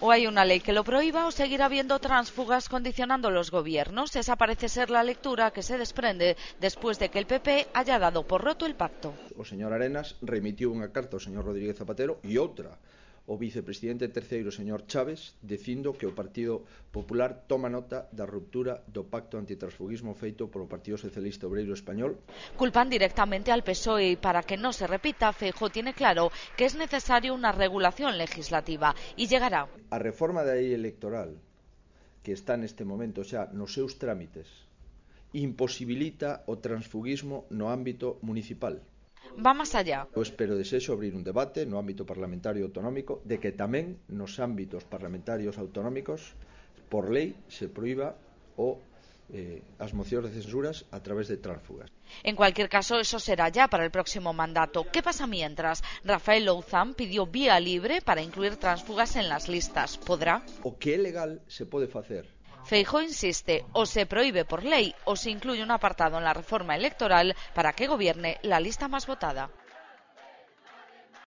o hay una ley que lo prohíba o seguirá habiendo transfugas condicionando los gobiernos. Esa parece ser la lectura que se desprende después de que el PP haya dado por roto el pacto. El señor Arenas remitió una carta al señor Rodríguez Zapatero y e otra o vicepresidente terceiro, señor Chávez, dicindo que o Partido Popular toma nota da ruptura do pacto antitransfugismo feito polo Partido Socialista Obreiro Español. Culpan directamente al PSOE e para que non se repita, Feijo tiene claro que es necesario unha regulación legislativa e llegará. A reforma da lei electoral que está neste momento xa nos seus trámites imposibilita o transfugismo no ámbito municipal va máis allá. Eu espero desexo abrir un debate no ámbito parlamentario autonómico de que tamén nos ámbitos parlamentarios autonómicos por lei se proíba o eh, as mocións de censuras a través de tránsfugas. En cualquier caso, eso será ya para el próximo mandato. ¿Qué pasa mientras? Rafael Louzán pidió vía libre para incluir tránsfugas en las listas. ¿Podrá? O que é legal se pode facer Feijóo insiste, o se prohíbe por ley o se incluye un apartado en la reforma electoral para que gobierne la lista más votada.